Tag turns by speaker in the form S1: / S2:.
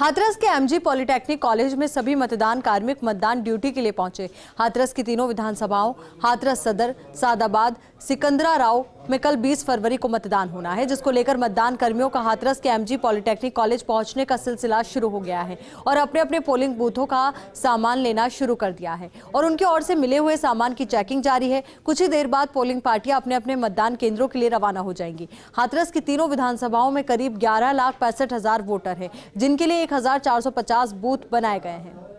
S1: हाथरस के MG polytechnic college में सभी मतदान कार्मिक मतदान ड्यूटी के लिए पहुंचे हाथरस की तीनों विधानसभाओं हाथरस सदर सादाबाद सिकंदरा राव में कल 20 फरवरी को मतदान होना है जिसको लेकर मतदान कर्मियों का हाथरस के एमजी पॉलिटेक्निक कॉलेज पहुंचने का सिलसिला शुरू हो गया है और अपने अपने पोलिंग बूथों का सामान लेना शुरू कर दिया है और उनके ओर से मिले हुए सामान की चेकिंग जारी है कुछ ही देर बाद पोलिंग पार्टियां अपने अपने मतदान केंद्रों के लिए रवाना हो जाएंगी हाथरस की तीनों विधानसभाओं में करीब ग्यारह लाख पैंसठ हजार वोटर है जिनके लिए एक बूथ बनाए गए हैं